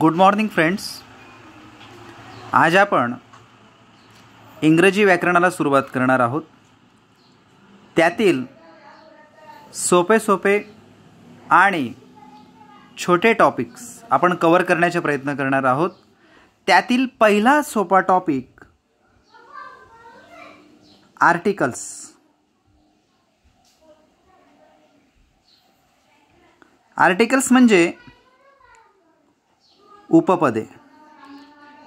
good morning friends आज आपण इंग्रजी व्याकरणाला सुरुवात करणार आहोत त्यातील सोपे सोपे आणि छोटे टॉपिक्स आपण कवर करण्याचा प्रयत्न करणार आहोत त्यातील पहिला सोपा टॉपिक आर्टिकल्स आर्टिकल्स म्हणजे उपपदे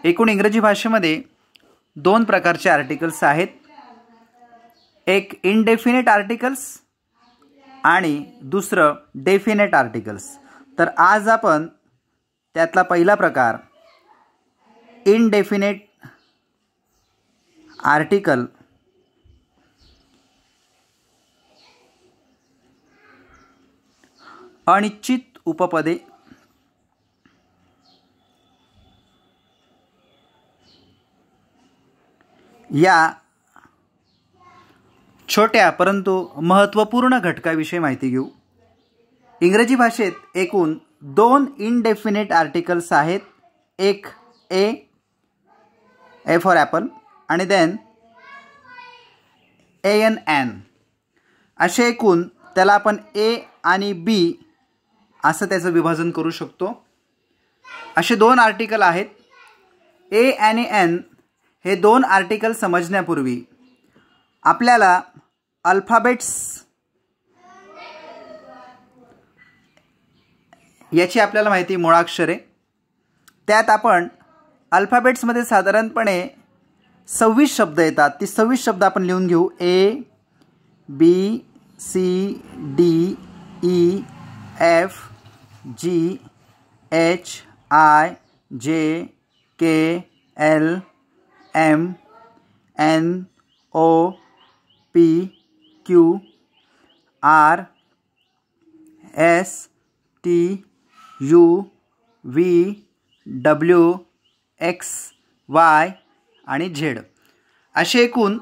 एकूण इंग्रजी भाषेमध्ये दोन प्रकारचे आर्टिकल्स आहेत एक इनडेफिनेट आर्टिकल्स आणि दुसरं डेफिनेट आर्टिकल्स तर आज आपण त्यातला पहिला प्रकार इनडेफिनेट आर्टिकल अनिश्चित उपपदे या छोट्या परंतु महत्त्वपूर्ण घटकाविषयी माहिती घेऊ इंग्रजी भाषेत एकूण दोन इनडेफिनेट आर्टिकल्स आहेत एक ए ए फॉर ॲपल आणि देन ए एन एन असे एकूण त्याला आपण ए आणि बी असं त्याचं विभाजन करू शकतो असे दोन आर्टिकल आहेत ए आणि एन हे दोन आर्टिकल समजण्यापूर्वी आपल्याला अल्फाबेट्स याची आपल्याला माहिती मुळाक्षरे त्यात आपण अल्फाबेट्समध्ये साधारणपणे सव्वीस शब्द येतात ती सव्वीस शब्द आपण लिहून घेऊ A B C D E F G H I J K L M N O P Q R S T U V W X Y आणि झेड असे एकूण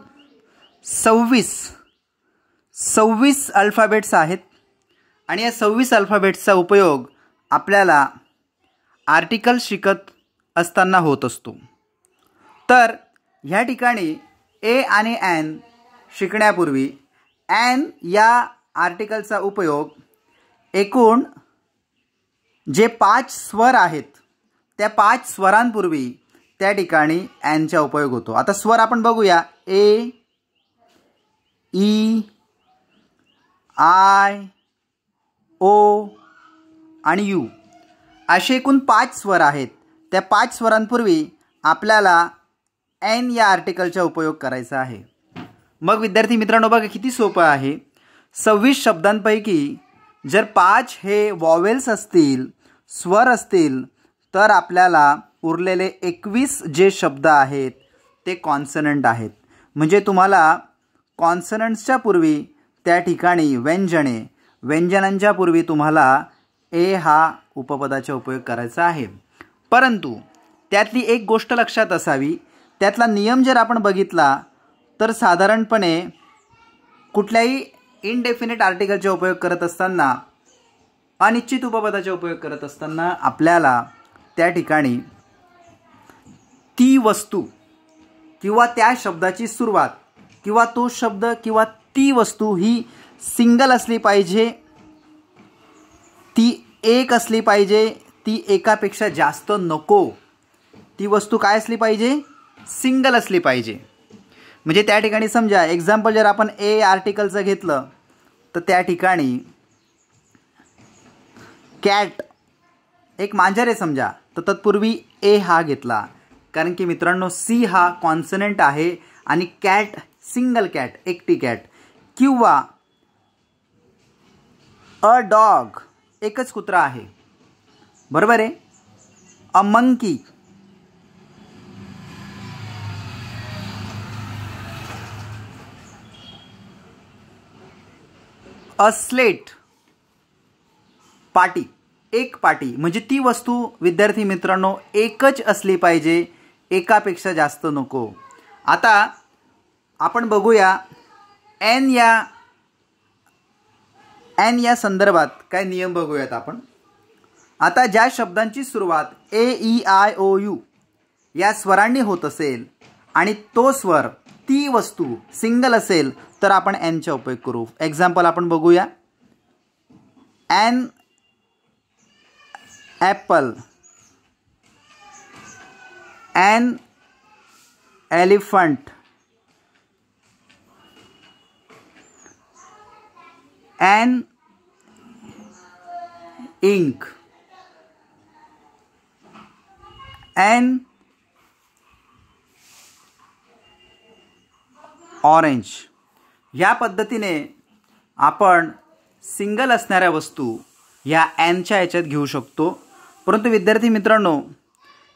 सव्वीस सव्वीस अल्फाबेट्स आहेत आणि या सव्वीस अल्फाबेट्सचा उपयोग आपल्याला आर्टिकल शिकत असताना होत असतो तर ह्या ठिकाणी ए आणि ॲन शिकण्यापूर्वी ॲन या आर्टिकलचा उपयोग एकूण जे पाच स्वर आहेत त्या पाच स्वरांपूर्वी त्या ठिकाणी ॲनचा उपयोग होतो आता स्वर आपण बघूया ए ई आय ओ आणि यू असे एकूण पाच स्वर आहेत त्या पाच स्वरांपूर्वी आपल्याला एन या आर्टिकलचा उपयोग करायचा आहे मग विद्यार्थी मित्रांनो बघा किती सोपं आहे सव्वीस शब्दांपैकी जर पाच हे वॉवेल्स असतील स्वर असतील तर आपल्याला उरलेले एकवीस जे शब्द आहेत ते कॉन्सनंट आहेत म्हणजे तुम्हाला कॉन्सनंट्सच्या पूर्वी त्या ठिकाणी व्यंजने व्यंजनांच्या पूर्वी तुम्हाला ए हा उपपदाचा उपयोग करायचा आहे परंतु त्यातली एक गोष्ट लक्षात असावी त्यातला नियम जर आपण बघितला तर साधारणपणे कुठल्याही इनडेफिनेट आर्टिकलचा उपयोग करत असताना अनिश्चित उपपदाचा उपयोग करत असताना आपल्याला त्या ठिकाणी ती वस्तू किंवा त्या शब्दाची सुरुवात किंवा तो शब्द किंवा ती वस्तू ही सिंगल असली पाहिजे ती एक असली पाहिजे ती एकापेक्षा जास्त नको ती वस्तू काय असली पाहिजे सिंगल असली पाहिजे म्हणजे त्या ठिकाणी समजा एक्झाम्पल जर आपण ए आर्टिकलचं घेतलं तर त्या ठिकाणी कॅट एक मांजर आहे समजा तर तत्पूर्वी ए हा घेतला कारण की मित्रांनो सी हा कॉन्सनंट आहे आणि कॅट सिंगल कॅट एकटी कॅट किंवा अ डॉग एकच कुत्रा आहे बरोबर आहे अ मंकी असलेट पाटी एक पाटी म्हणजे ती वस्तू विद्यार्थी मित्रांनो एकच असली पाहिजे एकापेक्षा जास्त नको आता आपण बघूया एन या एन या संदर्भात काय नियम बघूयात आपण आता ज्या शब्दांची सुरुवात A E I O U या स्वरांनी होत असेल आणि तो स्वर ती वस्तू सिंगल असेल तर आपण का उपयोग करू एक्जाम्पल आप बघूया an apple an elephant an ink an orange या पद्धतीने आपण सिंगल असणाऱ्या वस्तू ह्या ॲनच्या याच्यात घेऊ शकतो परंतु विद्यार्थी मित्रांनो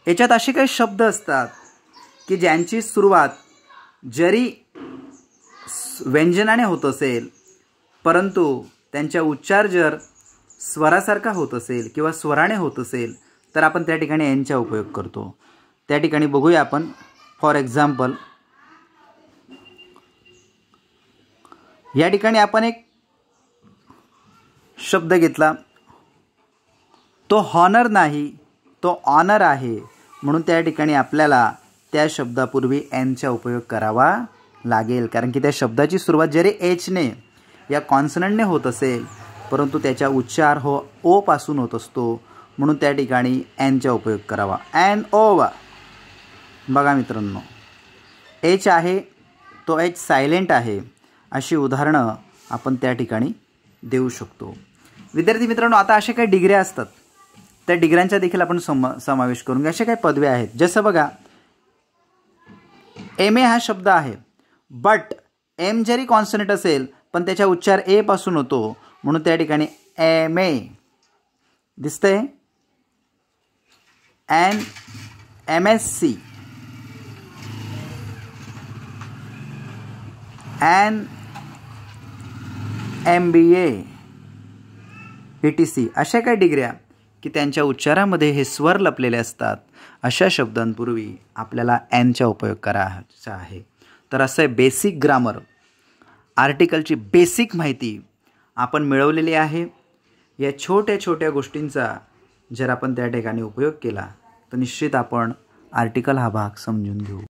याच्यात असे काही शब्द असतात की ज्यांची सुरुवात जरी व्यंजनाने होत असेल परंतु त्यांच्या उच्चार जर स्वरासारखा होत असेल किंवा स्वराने होत असेल तर आपण त्या ठिकाणी यांचा उपयोग करतो त्या ठिकाणी बघूया आपण फॉर एक्झाम्पल या ठिकाणी आपण एक शब्द घेतला तो हॉनर नाही तो ऑनर आहे म्हणून त्या ठिकाणी आपल्याला त्या शब्दापूर्वी एनचा उपयोग करावा लागेल कारण की त्या शब्दाची सुरुवात जरी एचने या कॉन्सनंटने होत असेल परंतु त्याचा उच्चार हो पासून होत असतो म्हणून त्या ठिकाणी एनचा उपयोग करावा एन ओ वा बघा मित्रांनो एच आहे तो एच सायलेंट आहे अशी उदाहरणं आपण त्या ठिकाणी देऊ शकतो विद्यार्थी मित्रांनो आता असे काही डिग्र्या असतात त्या डिग्र्यांचा देखील आपण सम समावेश करून घ्या अशा काही पदव्या आहेत जसं बघा एम ए हा शब्द आहे बट एम जरी कॉन्सनेट असेल पण त्याच्या उच्चार एपासून होतो म्हणून त्या ठिकाणी एम ए दिसतंय M M S C N M B A T C अशा काही डिग्र्या की त्यांच्या उच्चारामध्ये हे स्वर लपलेले असतात अशा शब्दांपूर्वी आपल्याला एनचा उपयोग करायचा आहे तर असं आहे बेसिक ग्रामर आर्टिकलची बेसिक माहिती आपण मिळवलेली आहे या छोट्या छोट्या गोष्टींचा जर आपण त्या ठिकाणी उपयोग केला तर निश्चित आपण आर्टिकल हा भाग समजून घेऊ